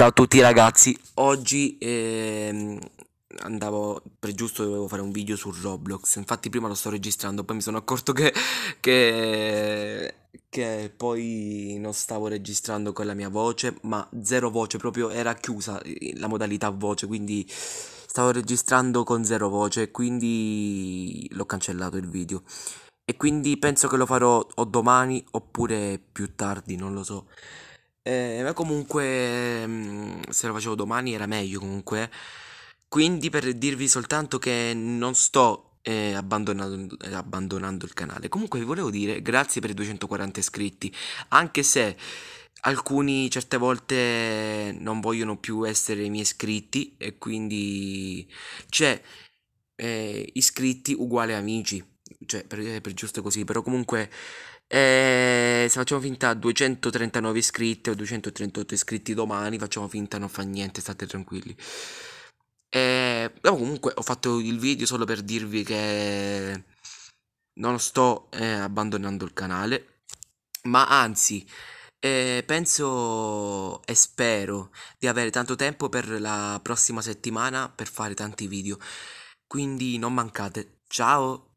Ciao a tutti ragazzi, oggi ehm, andavo per giusto dovevo fare un video su Roblox, infatti prima lo sto registrando, poi mi sono accorto che, che, che poi non stavo registrando con la mia voce, ma zero voce, proprio era chiusa eh, la modalità voce, quindi stavo registrando con zero voce, quindi l'ho cancellato il video. E quindi penso che lo farò o domani oppure più tardi, non lo so. Eh, ma comunque, mm, se lo facevo domani era meglio comunque. Quindi per dirvi soltanto che non sto eh, abbandonando, eh, abbandonando il canale. Comunque vi volevo dire grazie per i 240 iscritti, anche se alcuni certe volte non vogliono più essere i miei iscritti e quindi c'è eh, iscritti uguale amici cioè per, per giusto così, però comunque eh, se facciamo finta 239 iscritti o 238 iscritti domani, facciamo finta non fa niente, state tranquilli. Eh, no, comunque ho fatto il video solo per dirvi che non sto eh, abbandonando il canale, ma anzi... Eh, penso e spero di avere tanto tempo per la prossima settimana per fare tanti video. Quindi non mancate. Ciao!